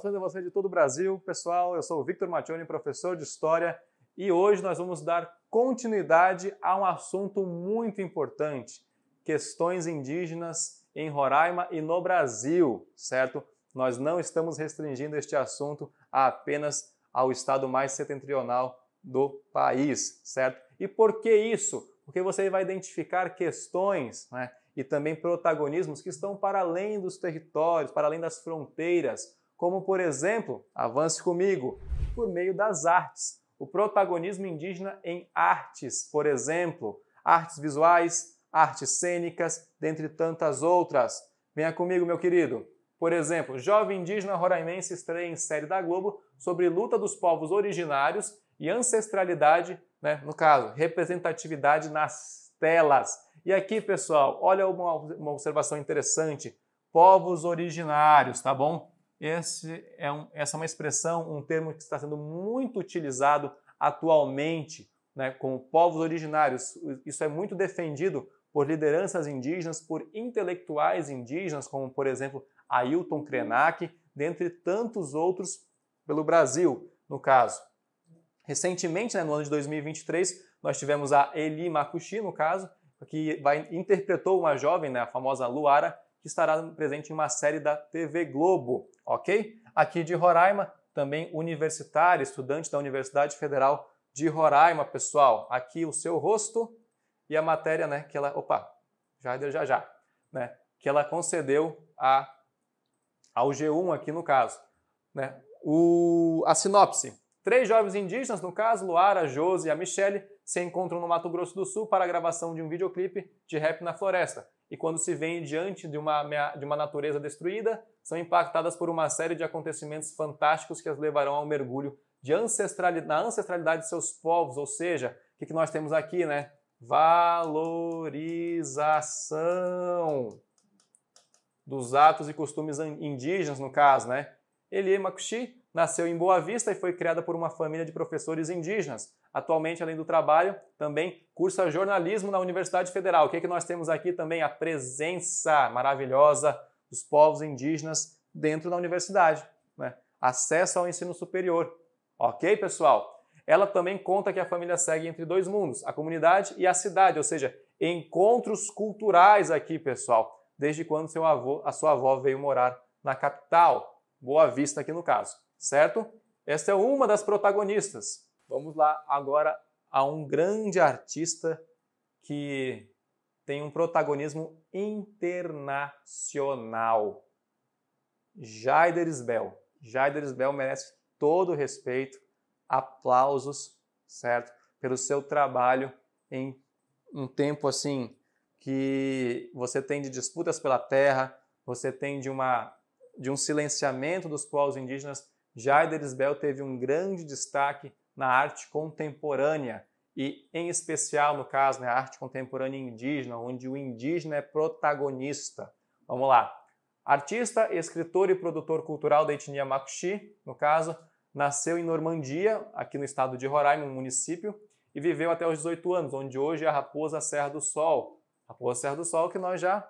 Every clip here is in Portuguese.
Saudações a você de todo o Brasil. Pessoal, eu sou o Victor Mattioni, professor de História, e hoje nós vamos dar continuidade a um assunto muito importante, questões indígenas em Roraima e no Brasil, certo? Nós não estamos restringindo este assunto a apenas ao estado mais setentrional do país, certo? E por que isso? Porque você vai identificar questões né, e também protagonismos que estão para além dos territórios, para além das fronteiras, como, por exemplo, avance comigo, por meio das artes. O protagonismo indígena em artes, por exemplo, artes visuais, artes cênicas, dentre tantas outras. Venha comigo, meu querido. Por exemplo, jovem indígena roraimense estreia em série da Globo sobre luta dos povos originários e ancestralidade, né? no caso, representatividade nas telas. E aqui, pessoal, olha uma, uma observação interessante. Povos originários, tá bom? Esse é um, essa é uma expressão, um termo que está sendo muito utilizado atualmente né, com povos originários. Isso é muito defendido por lideranças indígenas, por intelectuais indígenas, como, por exemplo, Ailton Krenak, dentre tantos outros pelo Brasil, no caso. Recentemente, né, no ano de 2023, nós tivemos a Eli Makushi, no caso, que vai, interpretou uma jovem, né, a famosa Luara, que estará presente em uma série da TV Globo, ok? Aqui de Roraima, também universitário, estudante da Universidade Federal de Roraima, pessoal. Aqui o seu rosto e a matéria, né, que ela, opa, já já já, né, que ela concedeu a ao G1 aqui no caso, né? O a sinopse. Três jovens indígenas, no caso, Luara, Josi e a Michelle, se encontram no Mato Grosso do Sul para a gravação de um videoclipe de rap na floresta e quando se veem diante de uma, de uma natureza destruída, são impactadas por uma série de acontecimentos fantásticos que as levarão ao mergulho de ancestralidade, na ancestralidade de seus povos, ou seja, o que, que nós temos aqui, né? Valorização dos atos e costumes indígenas, no caso, né? Elie Makushi nasceu em Boa Vista e foi criada por uma família de professores indígenas. Atualmente, além do trabalho, também cursa jornalismo na Universidade Federal. O que, é que nós temos aqui também? A presença maravilhosa dos povos indígenas dentro da universidade. Né? Acesso ao ensino superior. Ok, pessoal? Ela também conta que a família segue entre dois mundos, a comunidade e a cidade, ou seja, encontros culturais aqui, pessoal, desde quando seu avô, a sua avó veio morar na capital. Boa Vista aqui no caso, certo? Esta é uma das protagonistas. Vamos lá agora a um grande artista que tem um protagonismo internacional. Jaider Isbel. Jaider Isbel merece todo o respeito, aplausos, certo? Pelo seu trabalho em um tempo assim que você tem de disputas pela terra, você tem de uma de um silenciamento dos povos indígenas, Jaider Isbel teve um grande destaque na arte contemporânea e, em especial, no caso, na né, arte contemporânea indígena, onde o indígena é protagonista. Vamos lá. Artista, escritor e produtor cultural da etnia Makuxi, no caso, nasceu em Normandia, aqui no estado de Roraima, um município, e viveu até os 18 anos, onde hoje é a Raposa Serra do Sol. Raposa Serra do Sol que nós já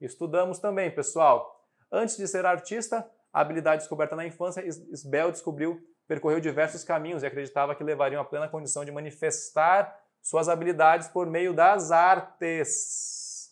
estudamos também, pessoal. Antes de ser artista, a habilidade descoberta na infância, Isbel descobriu, percorreu diversos caminhos e acreditava que levariam a plena condição de manifestar suas habilidades por meio das artes.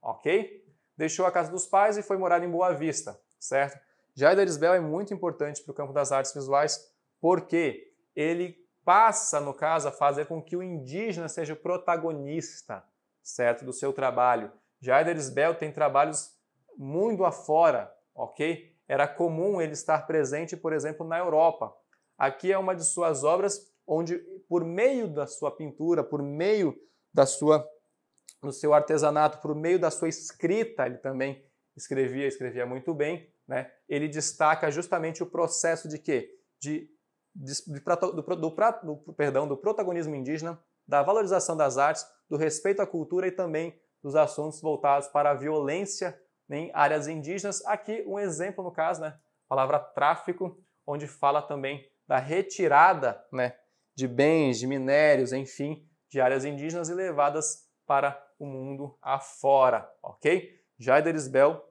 Ok? Deixou a casa dos pais e foi morar em Boa Vista, certo? Jaider Isbel é muito importante para o campo das artes visuais porque ele passa, no caso, a fazer com que o indígena seja o protagonista, certo, do seu trabalho. Jaider Isbel tem trabalhos mundo afora, ok? Era comum ele estar presente, por exemplo, na Europa. Aqui é uma de suas obras onde, por meio da sua pintura, por meio da sua, do seu artesanato, por meio da sua escrita, ele também escrevia, escrevia muito bem, né? Ele destaca justamente o processo de quê? De, de, de do, do, do, perdão, do protagonismo indígena, da valorização das artes, do respeito à cultura e também dos assuntos voltados para a violência nem áreas indígenas. Aqui um exemplo, no caso, né? A palavra tráfico, onde fala também da retirada né, de bens, de minérios, enfim, de áreas indígenas e levadas para o mundo afora, ok? Jaider Isbel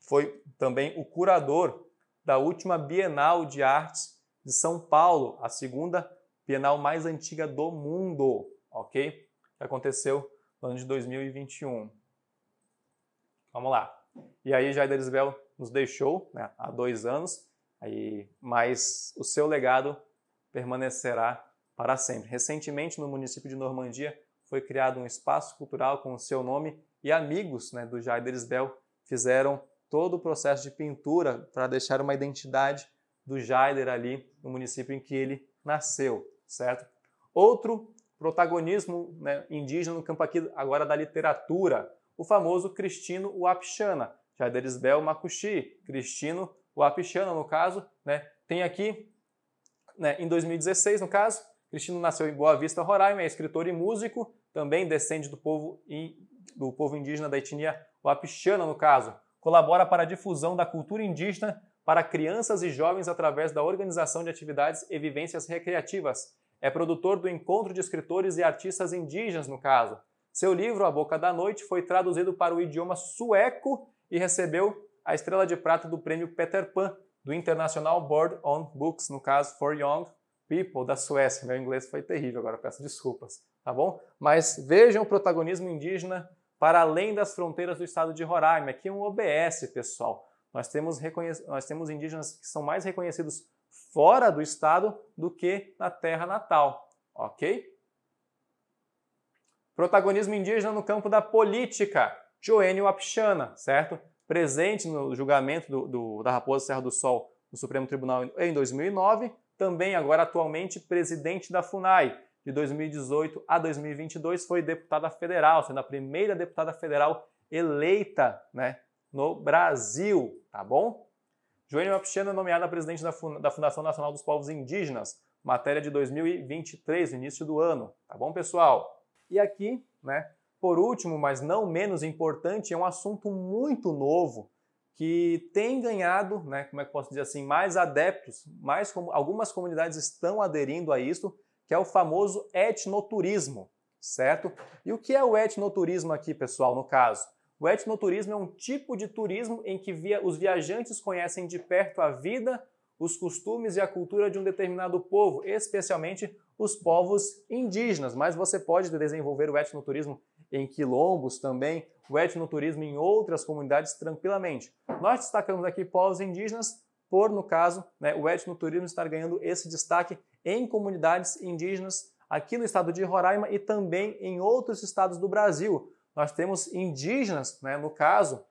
foi também o curador da última Bienal de Artes de São Paulo, a segunda Bienal mais antiga do mundo, ok? Que aconteceu no ano de 2021. Vamos lá. E aí Jair Isabel nos deixou né, há dois anos, aí, mas o seu legado permanecerá para sempre. Recentemente, no município de Normandia, foi criado um espaço cultural com o seu nome e amigos né, do Jair Isabel fizeram todo o processo de pintura para deixar uma identidade do Jaider ali no município em que ele nasceu, certo? Outro protagonismo né, indígena no campo aqui agora da literatura, o famoso Cristino Wapchana, Jaderisbel Makushi, Cristino Wapchana, no caso, né? Tem aqui, né, em 2016, no caso, Cristino nasceu em Boa Vista, Roraima, é escritor e músico, também descende do povo, do povo indígena da etnia Wapchana, no caso. Colabora para a difusão da cultura indígena para crianças e jovens através da organização de atividades e vivências recreativas. É produtor do Encontro de Escritores e Artistas Indígenas, no caso. Seu livro, A Boca da Noite, foi traduzido para o idioma sueco e recebeu a estrela de prata do prêmio Peter Pan, do International Board on Books, no caso, for Young People, da Suécia. Meu inglês foi terrível, agora peço desculpas, tá bom? Mas vejam o protagonismo indígena para além das fronteiras do estado de Roraima. Aqui é um OBS, pessoal. Nós temos, nós temos indígenas que são mais reconhecidos fora do estado do que na terra natal, ok? Protagonismo indígena no campo da política. Joênio Apixana, certo? Presente no julgamento do, do, da Raposa Serra do Sol no Supremo Tribunal em 2009, também agora atualmente presidente da FUNAI. De 2018 a 2022 foi deputada federal, sendo a primeira deputada federal eleita né, no Brasil, tá bom? Joênio Apixana é nomeada presidente da, Fun da Fundação Nacional dos Povos Indígenas, matéria de 2023, início do ano, tá bom, pessoal? E aqui, né, por último, mas não menos importante, é um assunto muito novo que tem ganhado, né, como é que posso dizer assim, mais adeptos, mais como algumas comunidades estão aderindo a isso, que é o famoso etnoturismo, certo? E o que é o etnoturismo aqui, pessoal, no caso? O etnoturismo é um tipo de turismo em que via... os viajantes conhecem de perto a vida, os costumes e a cultura de um determinado povo, especialmente os povos indígenas, mas você pode desenvolver o etnoturismo em quilombos também, o etnoturismo em outras comunidades tranquilamente. Nós destacamos aqui povos indígenas por, no caso, né, o etnoturismo estar ganhando esse destaque em comunidades indígenas aqui no estado de Roraima e também em outros estados do Brasil. Nós temos indígenas, né, no caso,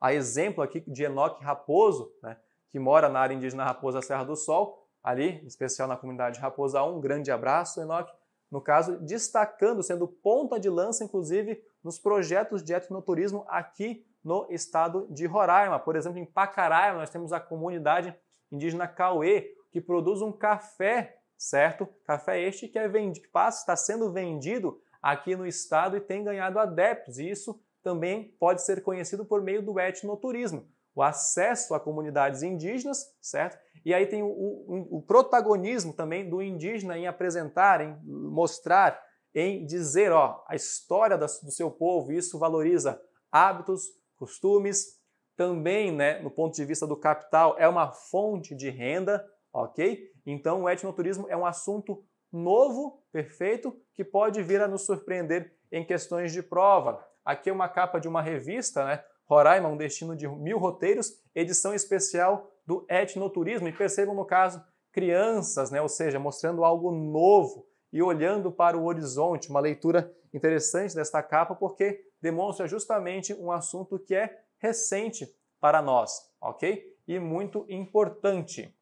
a exemplo aqui de Enoque Raposo, né, que mora na área indígena Raposa Serra do Sol, ali, em especial na comunidade Raposa 1. Um grande abraço, Enoque. No caso, destacando, sendo ponta de lança, inclusive, nos projetos de etnoturismo aqui no estado de Roraima. Por exemplo, em Pacaraima, nós temos a comunidade indígena Cauê, que produz um café, certo? Café este que é vendido, que passa, está sendo vendido aqui no estado e tem ganhado adeptos. E isso também pode ser conhecido por meio do etnoturismo. O acesso a comunidades indígenas, certo? E aí tem o, o, o protagonismo também do indígena em apresentar, em mostrar, em dizer, ó, a história da, do seu povo, isso valoriza hábitos, costumes, também, né, no ponto de vista do capital, é uma fonte de renda, ok? Então, o etnoturismo é um assunto novo, perfeito, que pode vir a nos surpreender em questões de prova. Aqui é uma capa de uma revista, né? Roraima, um destino de mil roteiros, edição especial do etnoturismo, e percebam no caso crianças, né? ou seja, mostrando algo novo e olhando para o horizonte. Uma leitura interessante desta capa, porque demonstra justamente um assunto que é recente para nós, ok? E muito importante.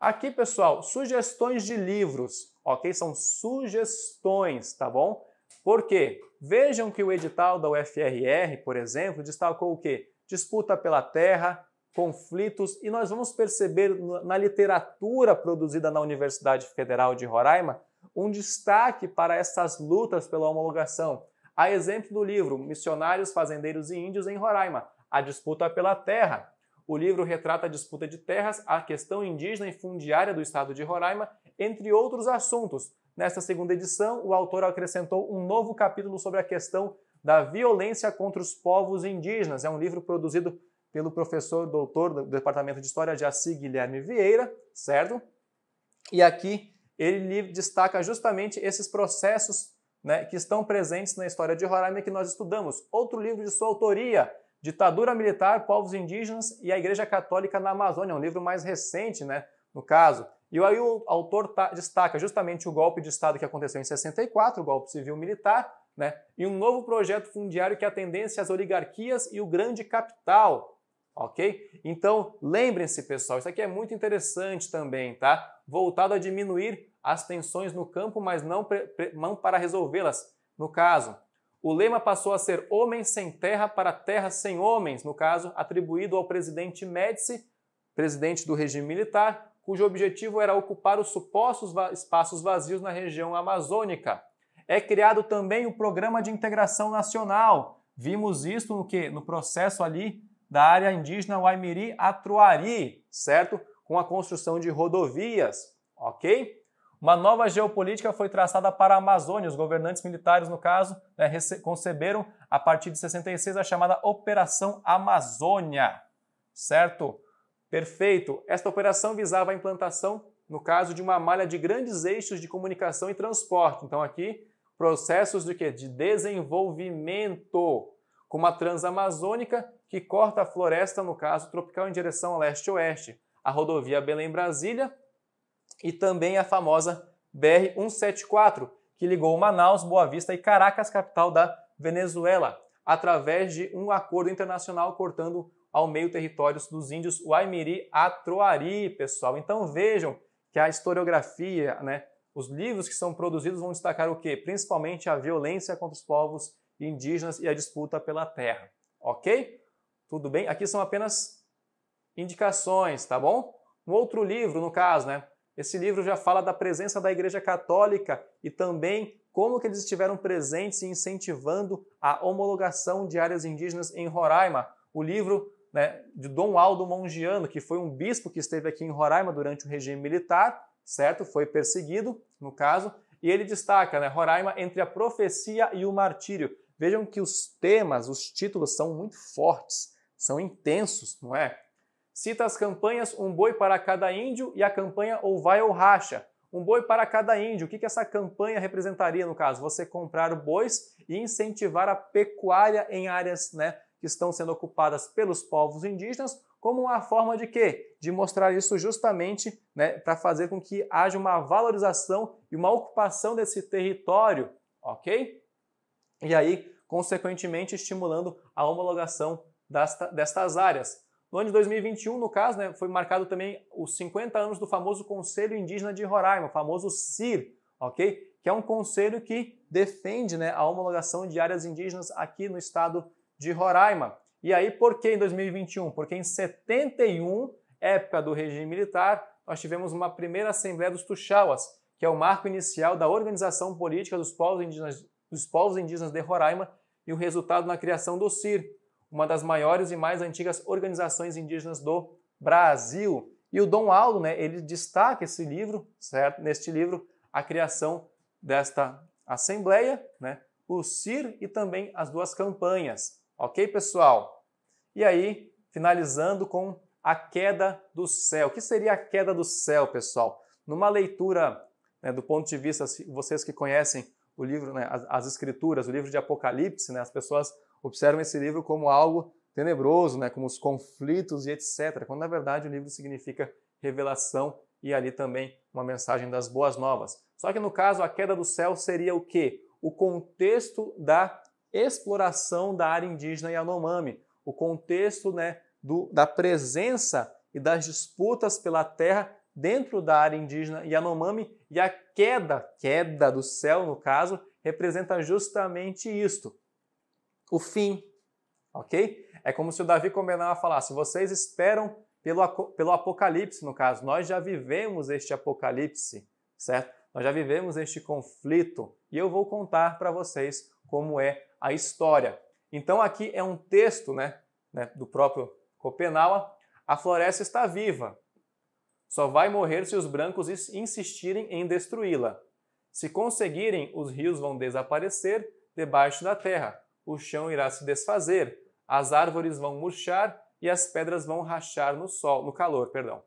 Aqui, pessoal, sugestões de livros, ok? São sugestões, tá bom? Por quê? Vejam que o edital da UFRR, por exemplo, destacou o quê? Disputa pela terra, conflitos, e nós vamos perceber na literatura produzida na Universidade Federal de Roraima um destaque para essas lutas pela homologação. A exemplo do livro Missionários, Fazendeiros e Índios em Roraima, A Disputa pela Terra. O livro retrata a disputa de terras, a questão indígena e fundiária do estado de Roraima, entre outros assuntos. Nesta segunda edição, o autor acrescentou um novo capítulo sobre a questão da violência contra os povos indígenas. É um livro produzido pelo professor doutor do Departamento de História de Assis Guilherme Vieira, certo? E aqui ele destaca justamente esses processos né, que estão presentes na história de Roraima que nós estudamos. Outro livro de sua autoria, Ditadura Militar, Povos Indígenas e a Igreja Católica na Amazônia, um livro mais recente, né, no caso. E aí o autor tá, destaca justamente o golpe de Estado que aconteceu em 64, o golpe civil-militar, né, e um novo projeto fundiário que é atendesse às oligarquias e o grande capital, ok? Então, lembrem-se, pessoal, isso aqui é muito interessante também, tá? Voltado a diminuir as tensões no campo, mas não, não para resolvê-las. No caso, o lema passou a ser Homens sem Terra para Terra sem Homens, no caso, atribuído ao presidente Médici, presidente do regime militar, cujo objetivo era ocupar os supostos va espaços vazios na região amazônica. É criado também o Programa de Integração Nacional. Vimos isso no que no processo ali da área indígena Waimiri a certo? Com a construção de rodovias, ok? Uma nova geopolítica foi traçada para a Amazônia. Os governantes militares, no caso, né, conceberam, a partir de 66, a chamada Operação Amazônia, certo? Perfeito. Esta operação visava a implantação, no caso, de uma malha de grandes eixos de comunicação e transporte. Então, aqui, processos de, quê? de desenvolvimento como a Transamazônica, que corta a floresta, no caso tropical, em direção a leste-oeste, a rodovia Belém-Brasília e também a famosa BR-174, que ligou Manaus, Boa Vista e Caracas, capital da Venezuela, através de um acordo internacional cortando ao meio territórios dos índios Waimiri Atroari pessoal. Então vejam que a historiografia, né, os livros que são produzidos vão destacar o quê? Principalmente a violência contra os povos indígenas e a disputa pela terra. Ok? Tudo bem? Aqui são apenas indicações, tá bom? Um outro livro, no caso, né? Esse livro já fala da presença da Igreja Católica e também como que eles estiveram presentes e incentivando a homologação de áreas indígenas em Roraima. O livro né, de Dom Aldo Mongiano, que foi um bispo que esteve aqui em Roraima durante o regime militar, certo? Foi perseguido, no caso, e ele destaca né, Roraima entre a profecia e o martírio. Vejam que os temas, os títulos são muito fortes, são intensos, não é? Cita as campanhas Um Boi para Cada Índio e a campanha Ou Vai ou Racha. Um boi para cada índio. O que, que essa campanha representaria, no caso? Você comprar bois e incentivar a pecuária em áreas né, que estão sendo ocupadas pelos povos indígenas, como uma forma de quê? De mostrar isso justamente né, para fazer com que haja uma valorização e uma ocupação desse território, ok? e aí, consequentemente, estimulando a homologação desta, destas áreas. No ano de 2021, no caso, né, foi marcado também os 50 anos do famoso Conselho Indígena de Roraima, o famoso CIR, ok? Que é um conselho que defende né, a homologação de áreas indígenas aqui no estado de Roraima. E aí, por que em 2021? Porque em 71, época do regime militar, nós tivemos uma primeira Assembleia dos Tuxauas, que é o marco inicial da organização política dos povos indígenas dos povos indígenas de Roraima e o resultado na criação do CIR, uma das maiores e mais antigas organizações indígenas do Brasil. E o Dom Aldo, né, ele destaca esse livro, certo? Neste livro, a criação desta assembleia, né, o CIR e também as duas campanhas. OK, pessoal? E aí, finalizando com a queda do céu. O que seria a queda do céu, pessoal? Numa leitura né, do ponto de vista, vocês que conhecem o livro, né, as, as, escrituras, o livro de Apocalipse, né, as pessoas observam esse livro como algo tenebroso, né, como os conflitos e etc. Quando na verdade o livro significa revelação e ali também uma mensagem das boas novas. Só que no caso a queda do céu seria o quê? O contexto da exploração da área indígena Yanomami, o contexto né, do, da presença e das disputas pela terra dentro da área indígena Yanomami e a queda, queda do céu no caso, representa justamente isto, o fim, ok? É como se o Davi falar: falasse, vocês esperam pelo, pelo apocalipse, no caso, nós já vivemos este apocalipse, certo? Nós já vivemos este conflito e eu vou contar para vocês como é a história. Então aqui é um texto né, né do próprio Copenaua, a floresta está viva, só vai morrer se os brancos insistirem em destruí-la. Se conseguirem, os rios vão desaparecer debaixo da terra, o chão irá se desfazer, as árvores vão murchar e as pedras vão rachar no sol, no calor, perdão.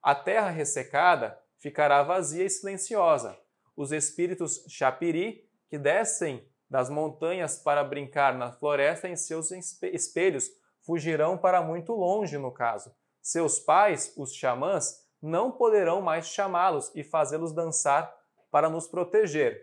A terra ressecada ficará vazia e silenciosa. Os espíritos chapiri que descem das montanhas para brincar na floresta em seus espelhos fugirão para muito longe, no caso. Seus pais, os xamãs, não poderão mais chamá-los e fazê-los dançar para nos proteger.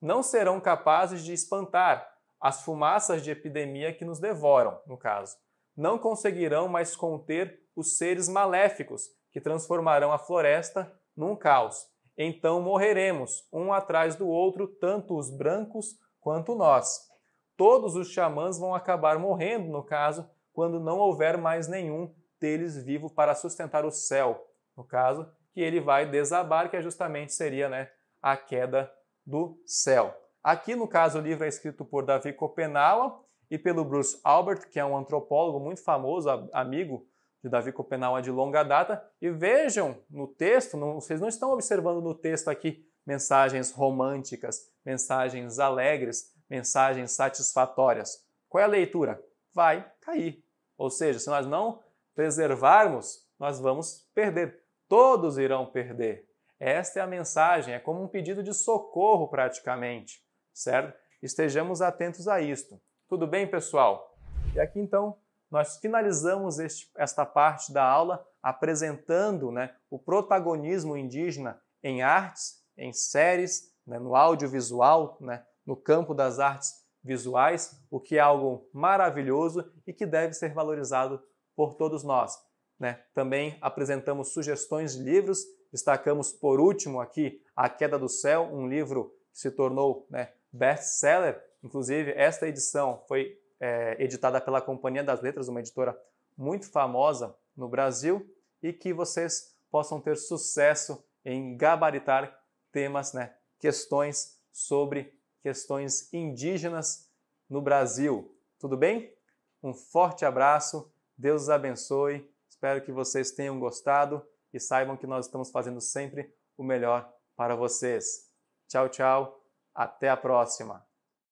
Não serão capazes de espantar as fumaças de epidemia que nos devoram, no caso. Não conseguirão mais conter os seres maléficos que transformarão a floresta num caos. Então morreremos, um atrás do outro, tanto os brancos quanto nós. Todos os xamãs vão acabar morrendo, no caso, quando não houver mais nenhum deles vivo para sustentar o céu, no caso, que ele vai desabar, que é justamente seria né, a queda do céu. Aqui, no caso, o livro é escrito por Davi Copenhauer e pelo Bruce Albert, que é um antropólogo muito famoso, amigo de Davi Copenhauer de longa data. E vejam no texto, não, vocês não estão observando no texto aqui mensagens românticas, mensagens alegres, mensagens satisfatórias. Qual é a leitura? Vai cair. Ou seja, se nós não preservarmos, nós vamos perder. Todos irão perder. Esta é a mensagem, é como um pedido de socorro praticamente, certo? Estejamos atentos a isto. Tudo bem, pessoal? E aqui então nós finalizamos este, esta parte da aula apresentando né, o protagonismo indígena em artes, em séries, né, no audiovisual, né, no campo das artes visuais, o que é algo maravilhoso e que deve ser valorizado por todos nós. Né? Também apresentamos sugestões de livros, destacamos por último aqui A Queda do Céu, um livro que se tornou né, best-seller. Inclusive, esta edição foi é, editada pela Companhia das Letras, uma editora muito famosa no Brasil, e que vocês possam ter sucesso em gabaritar temas, né, questões sobre questões indígenas no Brasil. Tudo bem? Um forte abraço, Deus abençoe Espero que vocês tenham gostado e saibam que nós estamos fazendo sempre o melhor para vocês. Tchau, tchau. Até a próxima.